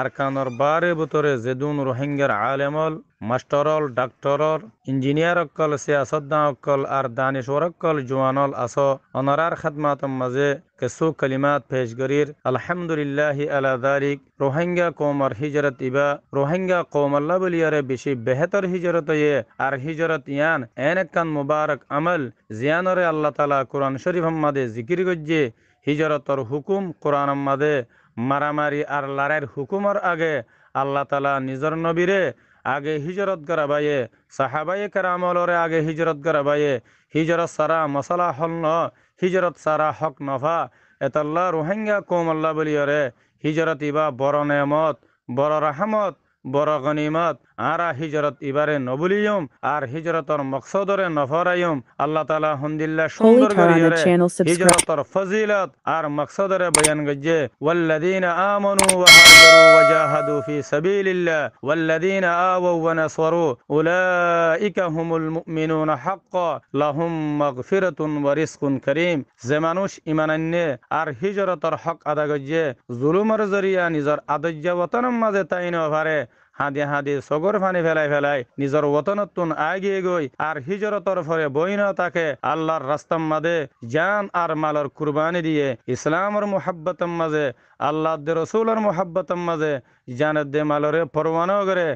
আরকানর বারে বুতরে জেদুন রোহিঙ্গার আলেমল মাস্টরল ডাক্টরল ইঞ্জিনিয়ার অকল সিয়াসদ্দা অকল আর দানিশর অকল জোয়ানল আস অনরার খাদমাতম মাঝে কিছু কলিমাত পেশগরির আলহামদুলিল্লাহ আলা দারিক রোহিঙ্গা কৌমর হিজরত ইবা রোহিঙ্গা কৌমল্লা বলিয়ারে বেশি বেহতর হিজরত ইয়ে আর হিজরত ইয়ান এন একান মুবারক আমল জিয়ানরে আল্লাহ তালা কোরআন শরীফ আম্মাদে জিকির গজ্জে হিজরতর হুকুম কোরআন আম্মাদে মারামারি আর লড়াইয়ের হুকুমর আগে আল্লাহ তালা নিজর নবীরে আগে হিজরত করাবাইয়ে সাহাবাই কারামলরে আগে হিজরত করাবাইয়ে হিজরত সারা মশলা হল ন হিজরত সারা হক নভা এতাল্লা রোহিঙ্গা কোম আল্লাহ বলিয়রে হিজরত ইবা বড় নেমত বড় রাহমত বড় গনিমত আরা হিজরত ইবারে নবুলিয়ম আর হিজরতর মকসদরে নফরায়ম আল্লাহ তাআলা হন্দিল্লা সুন্দর করিয়ারে হিজরতর ফজিলত আর মকসদরে বয়ান গজ্জে ওয়াল্লাযীনা আমানু ওয়া হাজারু ওয়া জাহাদু ফি সাবিলিল্লাহ ওয়াল্লাযীনা আওয়াউ ওয়া নাসরু উলাইকা হুমুল মুমিনুনা হাক্কা লাহুম মাগফিরাতুন ওয়া রিজকুন কারীম যে মানুষ ঈমান আননে আর হিজরতর হক আদা গজ্জে জুলুমের জরিয়া নিজর আদজ্জা ওয়াতানের মাঝে তাইন পারে হাঁদি হাঁদি সগর ফানি ফেলাই ফেলাই নিজের ওতনতুন আগিয়ে গই আর হিজরতর ফরে বইন তাকে আল্লাহর রাস্তার মাঝে জান আর মালর কুরবানি দিয়ে ইসলামর মোহাব্বতম মাঝে আল্লাহ রসুলের মোহাব্বতম মাঝে জানের দে মালরে পরওয়ানো করে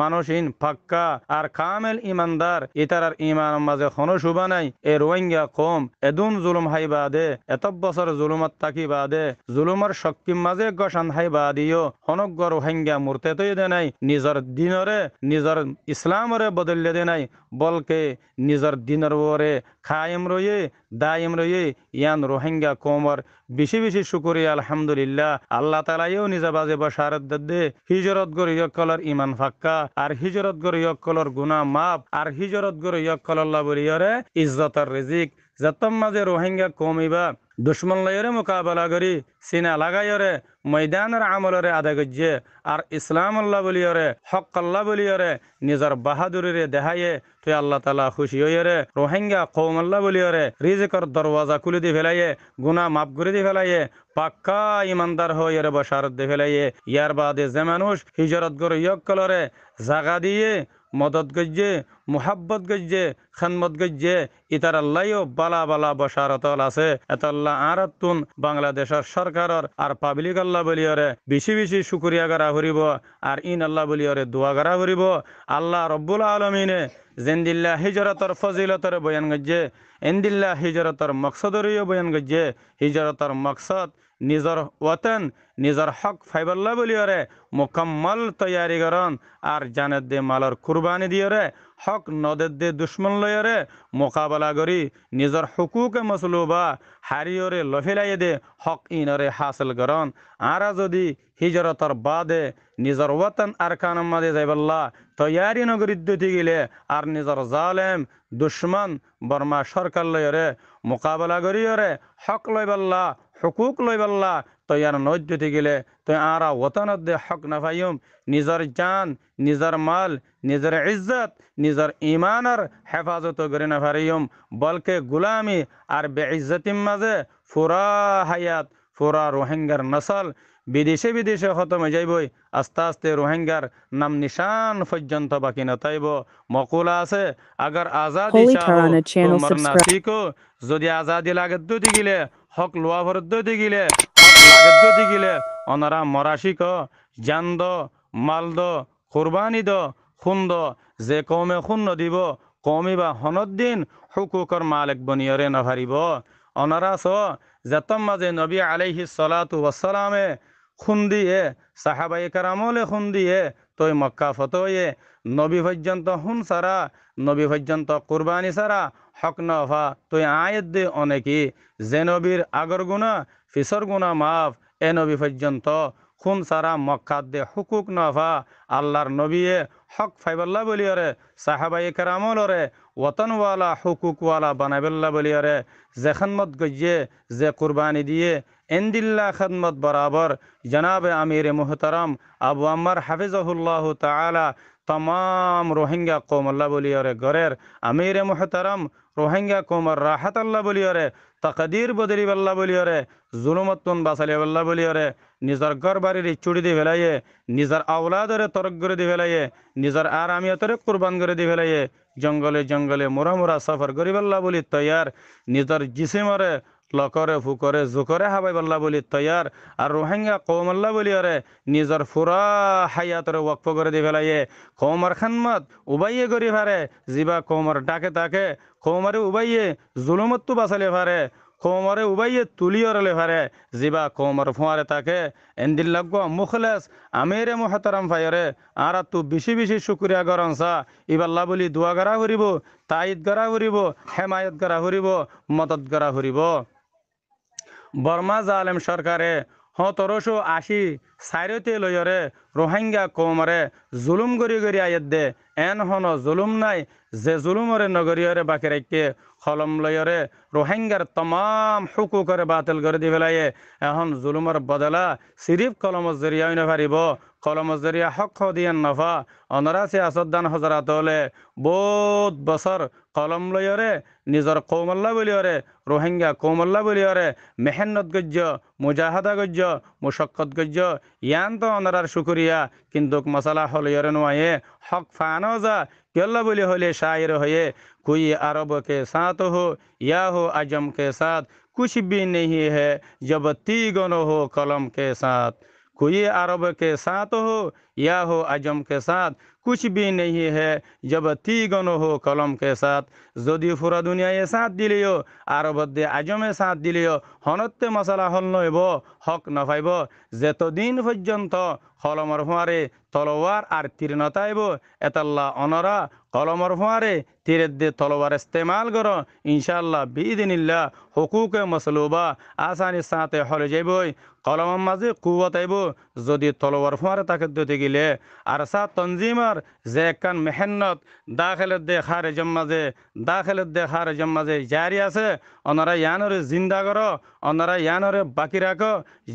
মানুষহীন ইন ফাক্কা আর কামেল ইমানদার ইতারার ইমান মাঝে কোনো শুভা নাই এ রোহিঙ্গা কম এদুন জুলুম হাই বাদে এত বছর জুলুমত তাকি বাদে জুলুমর শক্তি মাঝে গসান হাই বাদিও হনগ্য রোহিঙ্গা মূর্তে তৈ দে নাই নিজের দিনরে নিজের ইসলামরে বদলে দে নাই বলকে নিজের দিনের ওরে খায়েম রয়ে দায়েম রয়ে ইয়ান রোহিঙ্গা কোমর বেশি বেশি শুকুরিয়া আলহামদুলিল্লাহ আল্লাহ তালাইও নিজে বাজে বসারত দে হিজরত গরি অকলর ইমান ফাক্কা আর হিজরত গরি অকলর গুনা মাপ আর হিজরত গরি অকলল্লা বলিয়রে ইজ্জতর রিজিক যতম মাঝে রোহিঙ্গা কমিবা দুশ্মন লয়রে মোকাবেলা করি সিনা লাগাইরে ময়দানের আমলরে আদা গজ্জে আর ইসলাম আল্লাহ বলিয়রে হক আল্লাহ বলিয়রে নিজের বাহাদুরিরে দেহাইয়ে তুই আল্লাহ তালা খুশি হইয়রে রোহিঙ্গা কৌম আল্লাহ বলিয়রে রিজিকর দরওয়াজা খুলে দি ফেলাইয়ে গুনা মাফ করে দি ফেলাইয়ে পাক্কা ইমানদার হইয়রে বসার দি ফেলাইয়ে ইয়ার বাদে যে মানুষ হিজরত গর ইয়ক কলরে জাগা দিয়ে মদত গজ্জে মোহাব্বত গজ্জে খানমত গজ্জে ইতার আল্লাহও বালা বালা বসারতল আছে এতাল্লাহ আরাতুন বাংলাদেশের সরকার আর পাবলিক আল্লাহ বলিয়রে বেশি বেশি শুকরিয়া করা হরিব আর ইন আল্লাহ বলিয়রে দোয়া করা হরিব আল্লাহ রব্বুল আলমিনে জেন্দিল্লা হিজরতর ফজিলতর বয়ান গজ্জে এন্দিল্লা হিজরতর মকসদরীয় বয়ান গজ্জে হিজরতর মকসদ নিজর ওতেন নিজর হক ফাইবাল্লা বলিয়রে মোকাম্মল তৈয়ারি করন আর জানের দে মালর কুরবানি দিয়রে হক নদের দে দুশ্মন লয়রে মোকাবেলা করি নিজের হুকুকে মসলুবা হারিয়রে লফিলাই দে হক ইনরে হাসিল করন আরা যদি হিজরতর বাদে নিজের ওয়াতন আর খানম মাদে যাইবল্লা তৈয়ারি নগরী গেলে আর নিজের জালেম দুশ্মন বর্মা সরকার লয়রে মোকাবেলা করিয়রে হক লইবাল্লা হকুক লইবাল্লা তই আর নজ জুতি গেলে তই আরা ওতানত দে হক নাফাইম নিজের জান নিজের মাল নিজের ইজ্জত নিজের ইমানের হেফাজত করে নাফারিম বলকে গুলামি আর বে ইজ্জতির মাঝে ফুরা হায়াত ফুরা রোহিঙ্গার নসল বিদেশে বিদেশে খতম খতমে যাইব আস্তে আস্তে রোহিঙ্গার নাম নিশান পর্যন্ত বাকি নতাইব মকুলা আছে আগার আজাদ তোমার যদি আজাদি লাগে তো দিগিলে হক লোয়াভর তো দিগিলে লাগে তো দিগিলে অনারা মরাশিক জান দ মাল দ কুরবানি দ খুন দ যে কমে খুন দিব কমি বা হনত দিন হুকুকর মালিক বনিয়রে নভারিব অনারা স যেতম মাজে নবী আলহি সলাতু ওসালামে খুন দিয়ে সাহাবাই কারামলে খুন দিয়ে তই মক্কা ফতোয়ে নবী পর্যন্ত হুন সারা নবী পর্যন্ত কুরবানি সারা হক নফা তুই আয়ের দে অনেকি যে নবীর আগর গুণা ফিসর গুণা মাফ এ নবী পর্যন্ত খুন সারা মক্কাত দে হুকুক নফা আল্লাহর নবীয়ে হক ফাইবাল্লা বলিয়রে সাহাবাই কারামলরে ওয়াতনওয়ালা হুকুকওয়ালা বানাবেল্লা বলিয়রে যেখান মত গজ্জে যে কুরবানি দিয়ে এন্দিল্লা খদমত বরাবর জনাব আমির মোহতরম আবু আমার হাফিজহুল্লাহ তালা তমাম রোহিঙ্গা কৌম আল্লাহ বলিয়রে গরের আমির মোহতরম রোহিঙ্গা কৌমর রাহাত আল্লাহ বলিয়রে তকদির বদলিব আল্লাহ বলিয়রে জুলুমতুন বাসালি আল্লাহ বলিয়রে নিজের গর বাড়ির চুড়ি দি ফেলাইয়ে নিজের আওলাদরে তরক করে দি ফেলাইয়ে নিজের আরামিয়তরে কুরবান করে দি ফেলাইয়ে জঙ্গলে জঙ্গলে মোরা মোরা সফর গরিব আল্লাহ বলি তৈয়ার নিজের জিসিমরে লকরে ফুকরে জোকরে হাবাই বল্লা বলি তৈয়ার আর রোহিঙ্গা কৌম আল্লাহ বলি অরে নিজের ফুরা হাইয়াতরে ওয়াকফ করে দি ফেলাইয়ে কৌমর খানমত উবাইয়ে করি ফারে জিবা কৌমর ডাকে তাকে কৌমারে উবাইয়ে জুলুমত্তু বাঁচালে ফারে কৌমরে উবাইয়ে তুলিয়রলে ফারে জিবা কৌমর ফুঁয়ারে তাকে এন্দিল্লাগ মুখলেস আমেরে মোহতারাম ফাইরে আর তু বেশি বেশি শুক্রিয়া গরনসা ইবাল্লা বলি দোয়া গড়া হরিব তাইদ গড়া হরিব হেমায়ত গড়া হরিব মদত গড়া হরিব বর্মা জালেম সরকারে হতরশো আশি সাইরতে লয়রে রোহিঙ্গা কৌমরে জুলুম গরি গরি আয়াত দে এন হন জুলুম নাই যে জুলুমরে নগরীয়রে বাকি রেখে হলম লয়রে রোহিঙ্গার তমাম হুকুকরে বাতিল করে দি পেলাই এখন জুলুমর বদলা সিরিফ কলম জরিয়া নভারিব কলম জরিয়া হক দিয়ে নফা অনরাসে আসদান হজরাত হলে বহুত বছর কলম লয়রে নিজর কৌমল্লা বলিয়রে রোহিঙ্গা কৌমল্লা বলিয়রে মেহেন্নত গজ্য মুজাহাদা গজ্য মুশক্কত গজ্য ইয়ান তো অনরার শুকুরিয়া কিন্তু মশালা হল ইয়ে হক ফানোজা কেল্লা বলি হলে शायर হয়ে কুই আরব কে সাথ হো या हो আজম কে সাথ कुछ भी नहीं है जब तीगन हो कलम के साथ कोई अरब के साथ हो या हो अजम के साथ कुछ भी नहीं है जब तीगन हो কলম কে সাথ যদি পুরা দুনিয়ায় সাথ দিলেও আর বদে আজমে সাথ দিলেও হনত্তে মশলা হল নইব হক নফাইব যেতদিন পর্যন্ত কলমর ফুঁয়ারে তলোয়ার আর তীর নতাইব এতাল্লা অনরা কলমর ফুঁয়ারে তীরের দিয়ে তলোয়ার ইস্তেমাল কর ইনশাল্লাহ বিদিনিল্লা হকুকে মসলুবা আসানি সাথে হলে যাইবই কলমের মাঝে কুয়াত আইব যদি তলোয়ার ফুঁয়ারে তাকে দিতে গেলে আর সা তঞ্জিমার যে একখান মেহেন্নত দাখেলের দে খারেজম মাঝে দাখেলের দে খারেজম মাঝে জারি আছে অনারা ইয়ানরে জিন্দা কর অনারা ইয়ানরে বাকি রাখ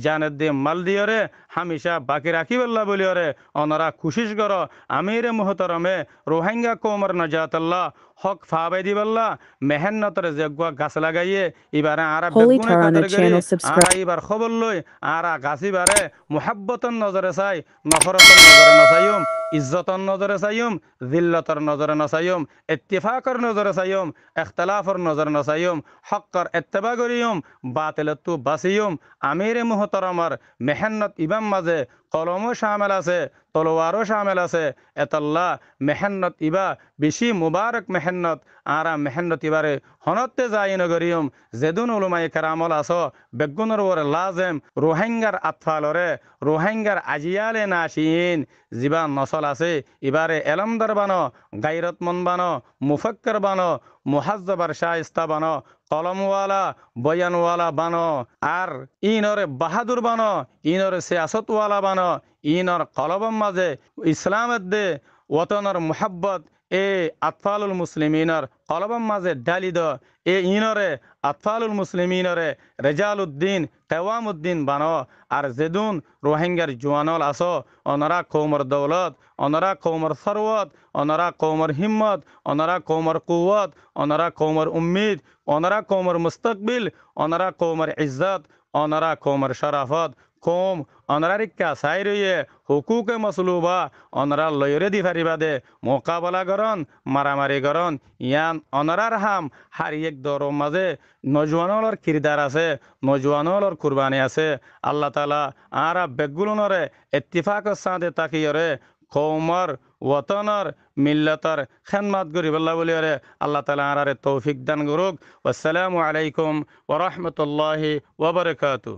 জানের দে মাল দিয়রে হামিশা বাকি রাখি রাখিবল্লা বলিয়রে অনারা খুশিস কর আমিরে মোহতরমে রোহিঙ্গা কোমর নজাতাল্লাহ হক ফাবাই দিবাল্লা মেহনতর যে গুয়া গাছ লাগাইয়ে ইবারে আরা বেগুনে কাতর গরি আরা ইবার খবর লই আরা গাছি বারে মুহাব্বতন নজরে চাই নফরতন নজরে না ইজ্জতর নজরে চাইম জিল্লতর নজরে নচাইম ইত্তিফাকর নজরে চাইম এখতলাফর নজরে নচাইম হকর এত্তেবা করিম বাতিলতু বাসিম আমির মোহতরমর মেহনত ইমাম মাঝে কলমও সামেল আছে তলোয়ারও সামেল আছে এতল্লা মেহনত ইবা বেশি মুবারক মেহনত আরা মেহনত ইবারে হনতে যাই নগরিম জেদুন উলুমাই কেরামল আস বেগুনর ওর লাজেম রোহিঙ্গার আতফালরে রোহিঙ্গার আজিয়ালে নাশিন জিবা নসর তল আছে এবারে এলমদার বানো গাইরতমন বানো মুফাক্কর বানো মুহাজ্জাবার শায়স্তা বানো কলমওয়ালা বয়ানওয়ালা বানো আর ইনরে বাহাদুর বানো ইনর সিয়াসতওয়ালা বানো ইনর কলবম মাঝে ইসলামের দে ওতনর মোহাব্বত এ আতফালুল মুসলিমিনর কলবম মাজে ডালি দ এ ইনরে আতফালুল মুসলিমিনরে রেজাল উদ্দিন কেওয়াম উদ্দিন বানো আর জেদুন রোহিঙ্গার জুয়ানল আসো অনরা কৌমর দৌলত অনরা কৌমর সরবত অনরা কৌমর হিম্মত অনরা কৌমর কুয়ত অনরা কৌমর উম্মিদ অনরা কৌমর মুস্তকবিল অনরা কৌমর ইজ্জত অনরা কৌমর শরাফত কম অনরা রিক্কা চাই রইয়ে হুকুকে মসলুবা অনরা লয়রে দি ফারিবা দে মোকাবলা গরন মারামারি গরন ইয়ান অনরার হাম হারি এক দরম মাঝে নজওয়ানলর কিরদার আছে নজওয়ানলর কুরবানি আছে আল্লাহ তালা আরা বেগুলনরে এত্তিফাক সাঁদে তাকিয়রে কৌমর ওতনর মিল্লতর খেনমাত গরিব আল্লাহ বলিয়রে আল্লাহ তালা আরারে তৌফিক দান করুক আসসালামু আলাইকুম ওরহমতুল্লাহি ওবরকাতু